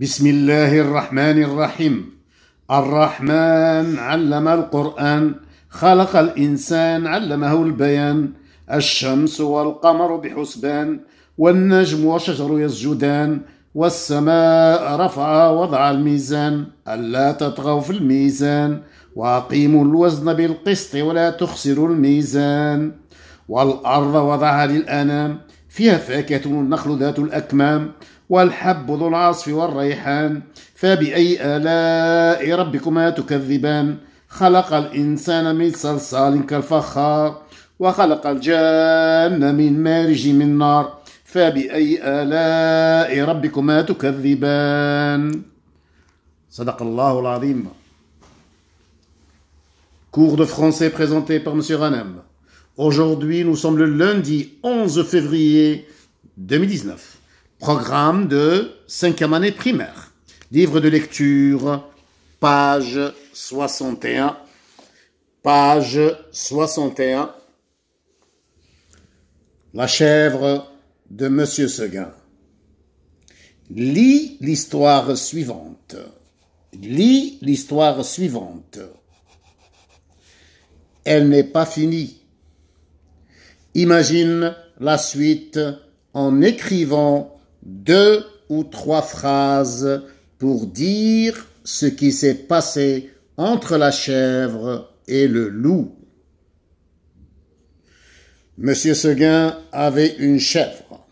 بسم الله الرحمن الرحيم الرحمن علم القرآن خلق الإنسان علمه البيان الشمس والقمر بحسبان والنجم والشجر يسجدان والسماء رفع وضع الميزان ألا تطغوا في الميزان وأقيموا الوزن بالقسط ولا تخسروا الميزان والأرض وضعها للأنام فيها فاكهة والنخل ذات الأكمام والحب ذو العصف والريحان فبأي آلاء ربكما تكذبان خلق الإنسان من صلصال كالفخار وخلق الجان من مارج من نار فبأي آلاء ربكما تكذبان صدق الله العظيم Cours de français présenté par M. Ranem. Aujourd'hui, nous sommes le lundi 11 février 2019. Programme de cinquième année primaire. Livre de lecture, page 61. Page 61. La chèvre de Monsieur Seguin. Lis l'histoire suivante. Lis l'histoire suivante. Elle n'est pas finie imagine la suite en écrivant deux ou trois phrases pour dire ce qui s'est passé entre la chèvre et le loup. Monsieur Seguin avait une chèvre.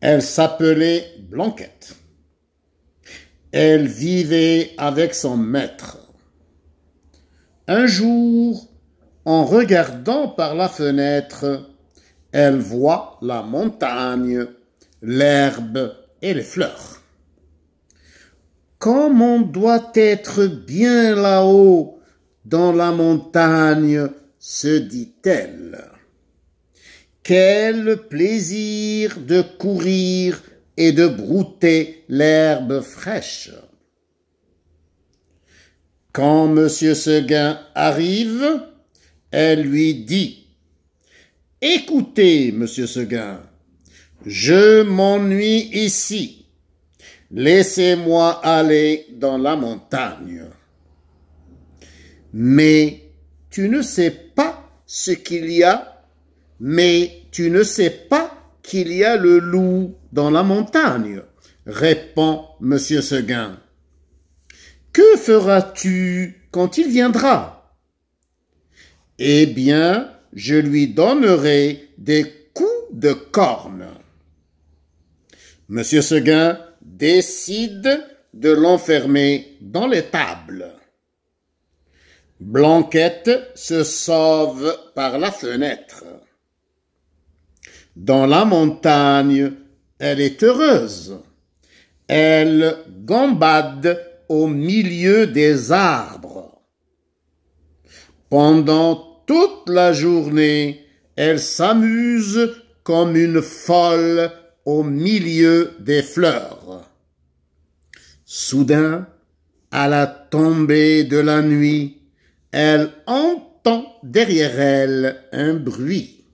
Elle s'appelait Blanquette. Elle vivait avec son maître. Un jour, en regardant par la fenêtre. Elle voit la montagne, l'herbe et les fleurs. Comme on doit être bien là-haut dans la montagne, se dit-elle. Quel plaisir de courir et de brouter l'herbe fraîche. Quand Monsieur Seguin arrive, elle lui dit Écoutez, monsieur Seguin, je m'ennuie ici. Laissez-moi aller dans la montagne. Mais tu ne sais pas ce qu'il y a, mais tu ne sais pas qu'il y a le loup dans la montagne, répond monsieur Seguin. Que feras-tu quand il viendra? eh bien, je lui donnerai des coups de corne. Monsieur Seguin décide de l'enfermer dans les tables. Blanquette se sauve par la fenêtre. Dans la montagne, elle est heureuse. Elle gambade au milieu des arbres. Pendant toute la journée, elle s'amuse comme une folle au milieu des fleurs. Soudain, à la tombée de la nuit, elle entend derrière elle un bruit.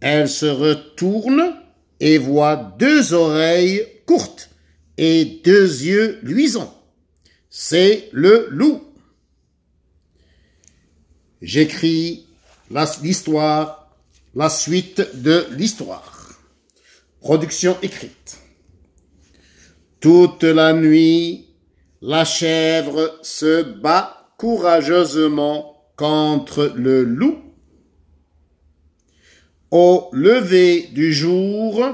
Elle se retourne et voit deux oreilles courtes et deux yeux luisants. C'est le loup j'écris l'histoire, la suite de l'histoire. Production écrite. Toute la nuit, la chèvre se bat courageusement contre le loup. Au lever du jour,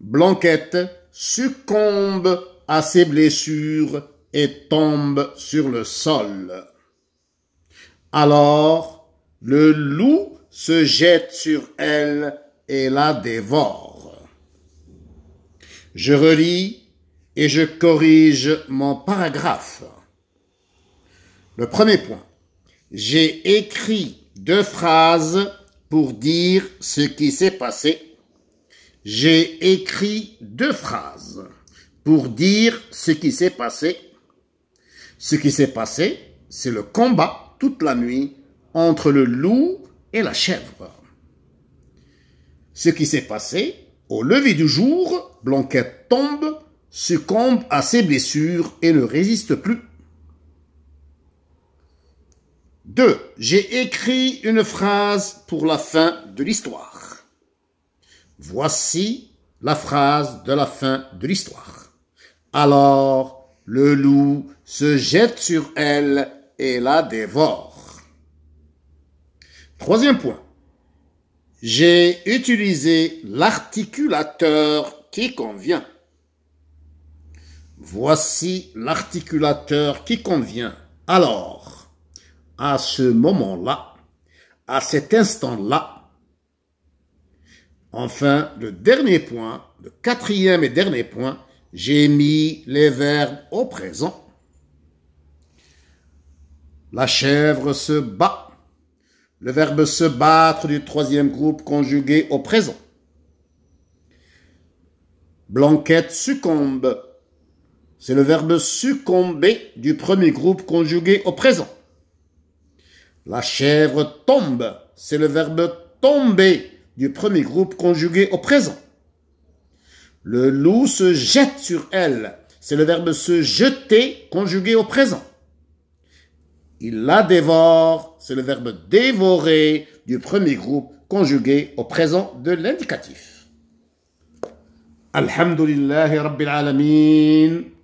Blanquette succombe à ses blessures et tombe sur le sol. Alors le loup se jette sur elle et la dévore. Je relis et je corrige mon paragraphe. Le premier point. J'ai écrit deux phrases pour dire ce qui s'est passé. J'ai écrit deux phrases pour dire ce qui s'est passé. Ce qui s'est passé, c'est le combat toute la nuit entre le loup et la chèvre. Ce qui s'est passé, au lever du jour, Blanquette tombe, succombe à ses blessures et ne résiste plus. 2. J'ai écrit une phrase pour la fin de l'histoire. Voici la phrase de la fin de l'histoire. Alors, le loup se jette sur elle et la dévore. Troisième point. J'ai utilisé l'articulateur qui convient. Voici l'articulateur qui convient. Alors, à ce moment-là, à cet instant-là, enfin, le dernier point, le quatrième et dernier point, j'ai mis les verbes au présent. La chèvre se bat. Le verbe se battre du troisième groupe conjugué au présent. Blanquette succombe. C'est le verbe succomber du premier groupe conjugué au présent. La chèvre tombe. C'est le verbe tomber du premier groupe conjugué au présent. Le loup se jette sur elle. C'est le verbe se jeter conjugué au présent il la dévore, c'est le verbe dévorer du premier groupe conjugué au présent de l'indicatif. Alhamdulillahi Rabbil Alameen.